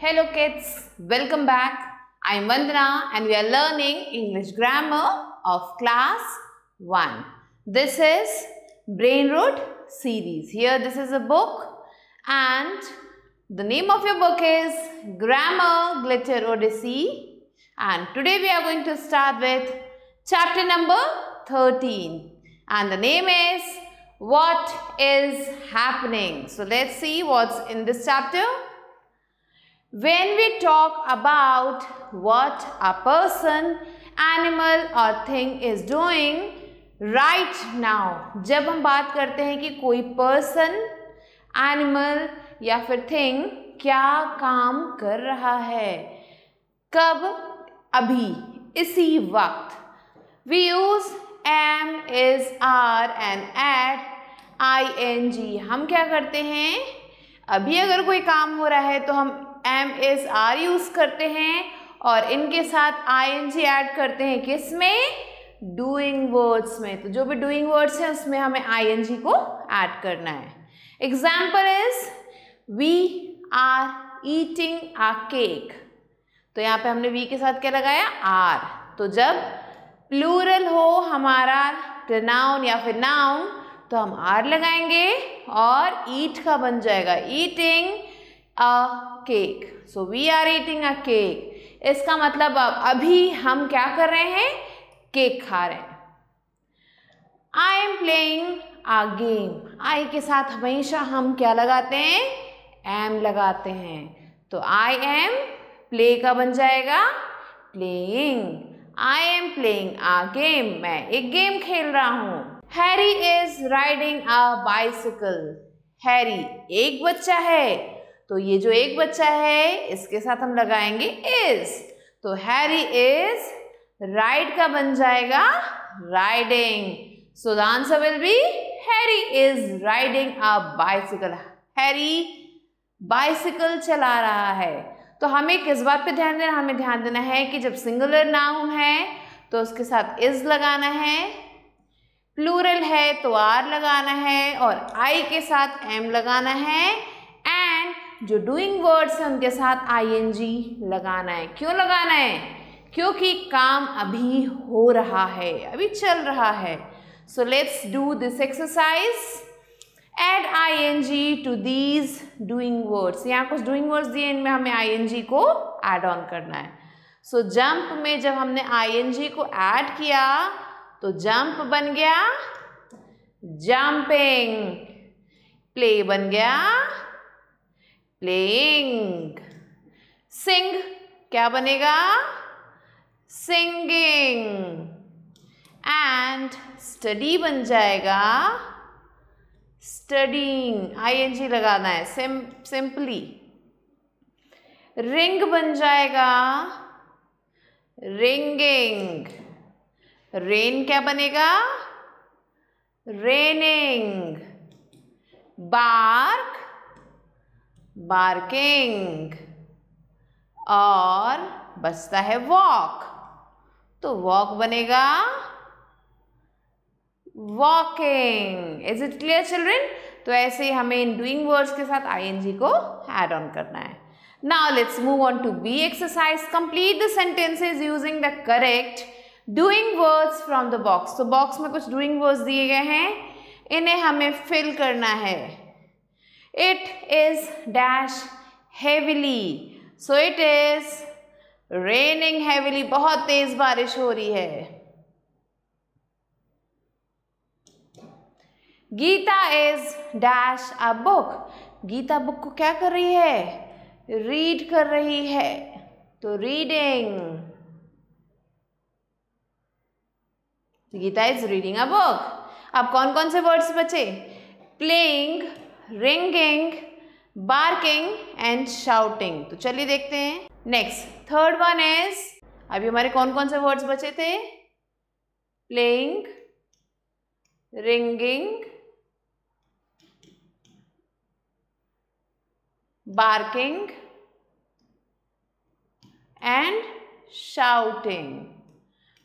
Hello kids, welcome back. I am Vandana and we are learning English grammar of class 1. This is Brain Road series. Here this is a book and the name of your book is Grammar Glitter Odyssey and today we are going to start with chapter number 13 and the name is What is Happening. So let's see what's in this chapter. When we talk about what a person, animal or thing is doing right now, जब हम बात करते हैं कि कोई person, animal या फिर thing क्या काम कर रहा है कब अभी इसी वक्त we use am is are and add I N G हम क्या करते हैं अभी अगर कोई काम हो रहा है तो हम एम एस आर यूज़ करते हैं और इनके साथ आई एन जी एड करते हैं किस में डूइंग वर्ड्स में तो जो भी डूइंग वर्ड्स हैं उसमें हमें आई एन जी को ऐड करना है example is we are eating a cake तो यहाँ पे हमने वी के साथ क्या लगाया आर तो जब प्लूरल हो हमारा प्रनाउन या फिर नाउन तो हम आर लगाएंगे और ईट का बन जाएगा eating a cake so we are eating a cake इसका मतलब अब अभी हम क्या कर रहे हैं केक खा रहे हैं I am playing a game I के साथ हमेशा हम क्या लगाते हैं एम लगाते हैं तो आई एम प्ले का बन जाएगा playing I am playing a game मैं एक गेम खेल रहा हूँ Harry is riding a bicycle Harry एक बच्चा है तो ये जो एक बच्चा है इसके साथ हम लगाएंगे इज तो हैरी इज राइड का बन जाएगा riding so the answer will be Harry is riding a bicycle Harry bicycle चला रहा है तो हमें किस बात पे ध्यान देना हमें ध्यान देना है कि जब सिंगुलर नाउन है तो उसके साथ इज लगाना है प्लूरल है तो आर लगाना है और आई के साथ एम लगाना है जो डूइंग वर्ड्स हैं उनके साथ आईएनजी लगाना है क्यों लगाना है क्योंकि काम अभी हो रहा है अभी चल रहा है so let's do this exercise add I N G to these doing words यहाँ कुछ डूइंग वर्ड्स दिए इनमें हमें आई एन जी को एड ऑन करना है सो so, जंप में जब हमने आई एन जी को एड किया तो जम्प बन गया जम्पिंग प्ले बन गया प्लेइंग सिंग क्या बनेगा सिंगिंग एंड स्टडी बन जाएगा स्टडिंग आई एन लगाना है सिम सिंपली रिंग बन जाएगा रिंगिंग रेन क्या बनेगा रेनिंग बार्क बार्किंग और बचता है वॉक तो वॉक बनेगा walking is it clear children तो ऐसे ही हमें इन डूइंग वर्ड्स के साथ आईएनजी को एड ऑन करना है now let's move on to B exercise complete the sentences using the correct doing words from the box तो बॉक्स में कुछ डूइंग वर्ड्स दिए गए हैं इन्हें हमें फिल करना है it is dash heavily so it is raining heavily बहुत तेज बारिश हो रही है Gita is dash a book Gita book को क्या कर रही है रीड कर रही है तो रीडिंग तो Gita is reading a book अब कौन कौन से वर्ड्स बचे playing ringing barking and shouting तो चलिए देखते हैं नेक्स्ट थर्ड वन इज अभी हमारे कौन कौन से वर्ड्स बचे थे playing ringing barking and shouting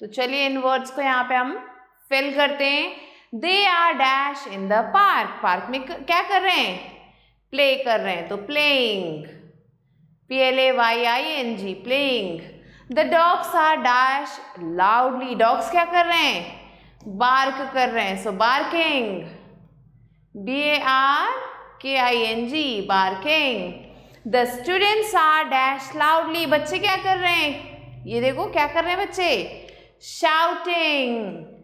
तो चलिए इन वर्ड्स को यहाँ पे हम फिल करते हैं they are dash in the park park में क्या कर रहे हैं प्ले कर रहे हैं तो playing P L A Y I N G playing the dogs are dash loudly dogs क्या कर रहे हैं बार्क कर रहे हैं so barking B A R K I N G barking the students are dash loudly बच्चे क्या कर रहे हैं ये देखो क्या कर रहे हैं बच्चे shouting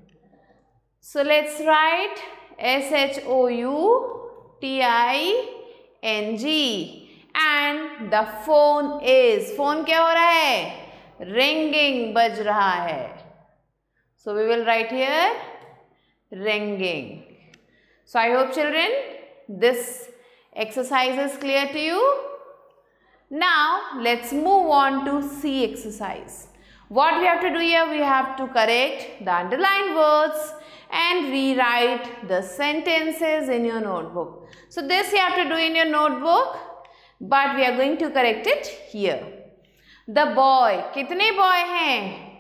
So let's write S-H-O-U-T-I-N-G and the phone is phone. क्या हो रहा है Ringing बज रहा है So we will write here ringing. So I hope children, this exercise is clear to you now let's move on to c exercise what we have to do here we have to correct the underlined words and rewrite the sentences in your notebook. So this you have to do in your notebook but we are going to correct it here. The boy, kitne boy hain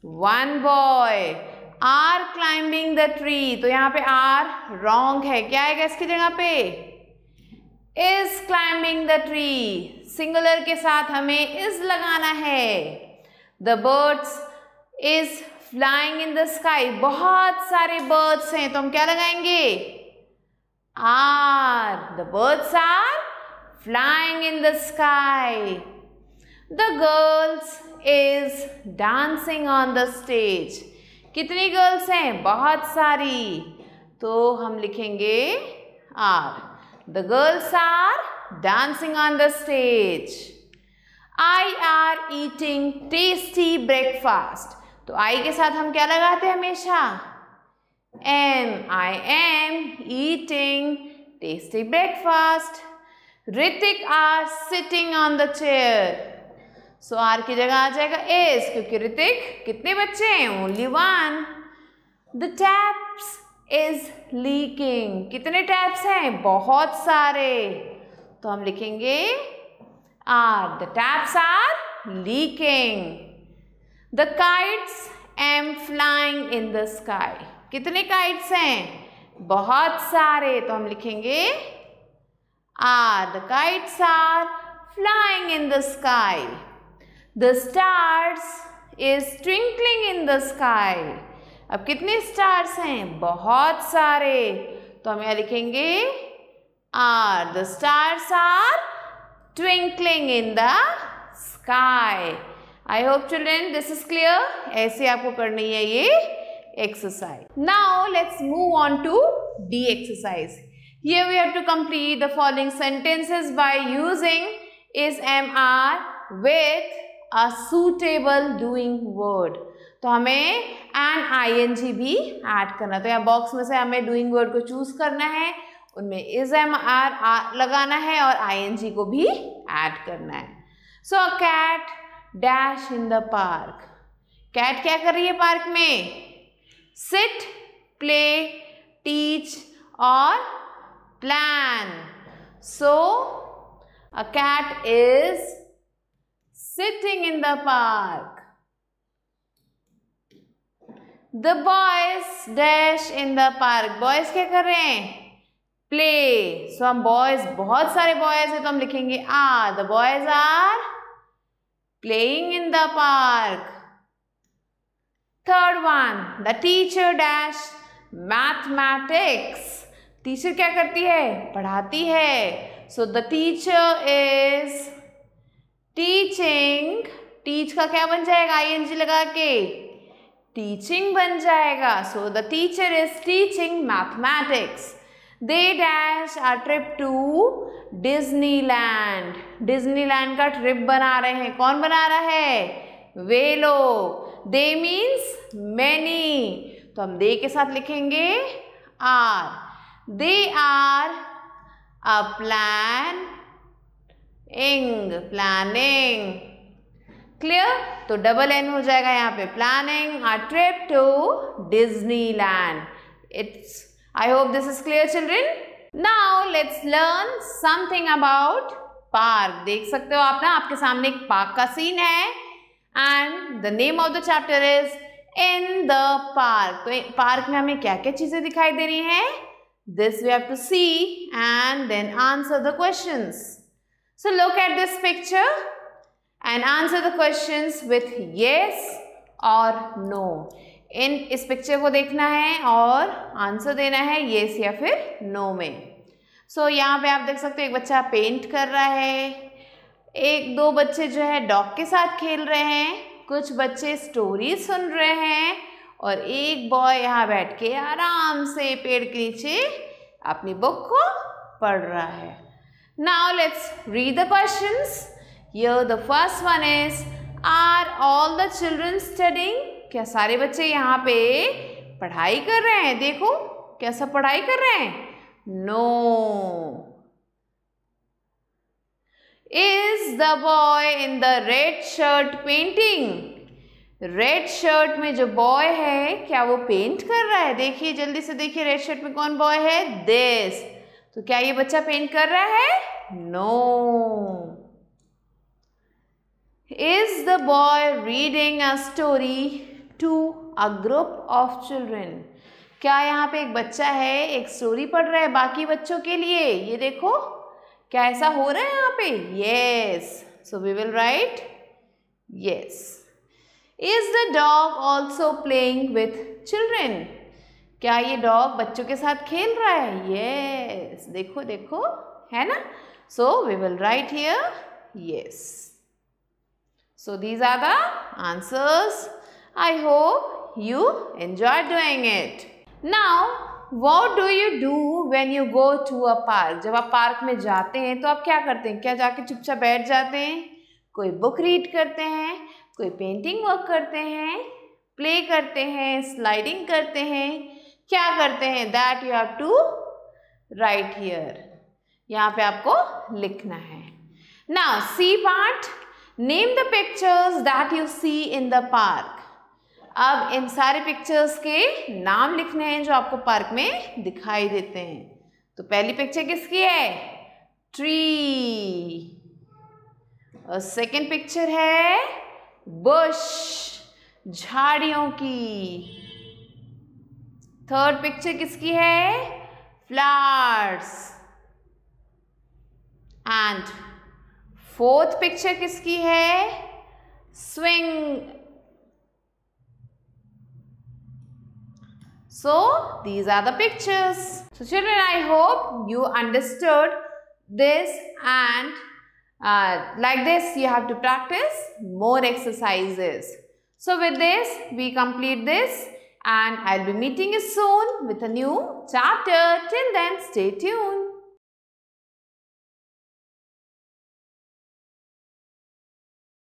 One boy are climbing the tree. to yahan pe are wrong hai kya aayega iski jagah pe is climbing the tree. Singular ke sath hame is lagana hai The birds is flying in the sky बहुत सारे birds हैं तो हम क्या लगाएंगे are the birds are flying in the sky the girls is dancing on the stage कितनी girls हैं बहुत सारी तो हम लिखेंगे are the girls are dancing on the stage I are eating tasty breakfast तो आई के साथ हम क्या लगाते हैं हमेशा am I am eating tasty breakfast Hrithik are sitting on the chair so are की जगह आ जाएगा एस क्योंकि ऋतिक कितने बच्चे हैं only one the taps is leaking कितने टैप्स हैं बहुत सारे तो हम लिखेंगे are the taps are leaking the kites am flying in the sky कितने काइट्स हैं बहुत सारे तो हम लिखेंगे are the kites are flying in the sky the stars is twinkling in the sky अब कितने स्टार्स हैं बहुत सारे तो हम यहाँ लिखेंगे are the stars are twinkling in the sky I hope children this is clear ऐसे आपको करनी है ये exercise now let's move on to D exercise ये we have to complete the following sentences by using is am are with a suitable doing word तो हमें N आई N जी भी add करना तो यहाँ बॉक्स में से हमें डूइंग वर्ड को चूज करना है उनमें इज एम आर आर लगाना है और आई एन जी को भी ऐड करना है so a cat dash in the park cat क्या कर रही है पार्क में सिट प्ले टीच और plan so a cat is sitting in the park the boys dash in the park boys क्या कर रहे हैं प्ले सो so, हम बॉयज बहुत सारे बॉयज हैं तो हम लिखेंगे are the boys are playing in the park. Third one, the teacher dash mathematics. Teacher क्या करती है पढ़ाती है so the teacher is teaching teach का क्या बन जाएगा आई लगा के टीचिंग बन जाएगा so the teacher is teaching mathematics they dash are trip to Disneyland Disneyland का ट्रिप बना रहे हैं कौन बना रहा है वे लोग दे मीन्स मैनी तो हम दे के साथ लिखेंगे are they are a plan ing planning clear तो डबल एन हो जाएगा यहाँ पे planning a trip to Disneyland it's I hope this is clear children now let's learn something about park देख सकते हो आप ना आपके सामने एक पार्क का सीन है and the name of the chapter is in the park तो पार्क में हमें क्या क्या चीजें दिखाई दे रही हैं this we have to see and then answer the question so look at this picture and answer the question with yes और नो इन इस पिक्चर को देखना है और आंसर देना है येस या फिर नो में सो so, यहाँ पे आप देख सकते हो एक बच्चा पेंट कर रहा है एक दो बच्चे जो है डॉग के साथ खेल रहे हैं कुछ बच्चे स्टोरी सुन रहे हैं और एक बॉय यहाँ बैठ के आराम से पेड़ के नीचे अपनी बुक को पढ़ रहा है now let's read the question here the first one is are all the children studying क्या सारे बच्चे यहाँ पे पढ़ाई कर रहे हैं देखो क्या सब पढ़ाई कर रहे हैं no is the boy in the red shirt painting red shirt में जो बॉय है क्या वो पेंट कर रहा है देखिए जल्दी से देखिए रेड शर्ट में कौन बॉय है दिस तो क्या ये बच्चा पेंट कर रहा है no is the boy reading a story to a group of children क्या यहाँ पे एक बच्चा है एक स्टोरी पढ़ रहा है बाकी बच्चों के लिए ये देखो क्या ऐसा हो रहा है यहाँ पे yes so we will write yes is the dog also playing with children क्या ये डॉग बच्चों के साथ खेल रहा है ये yes. देखो देखो है ना so we will write here yes so these are the answers I hope you enjoy doing it now what do you do when you go to a park जब आप पार्क में जाते हैं तो आप क्या करते हैं क्या जाके चुपचाप बैठ जाते हैं कोई बुक रीड करते हैं कोई पेंटिंग वर्क करते हैं प्ले करते हैं स्लाइडिंग करते हैं क्या करते हैं that you have to write here यहाँ पे आपको लिखना है ना C part name the pictures that you see in the park अब इन सारे पिक्चर्स के नाम लिखने हैं जो आपको पार्क में दिखाई देते हैं तो पहली पिक्चर किसकी है ट्री और सेकेंड पिक्चर है बुश झाड़ियों की थर्ड पिक्चर किसकी है फ्लावर्स एंड फोर्थ पिक्चर किसकी है swing So these are the pictures. So children, I hope you understood this and uh, like this you have to practice more exercises. So with this we complete this and I'll be meeting you soon with a new chapter. Till then stay tuned.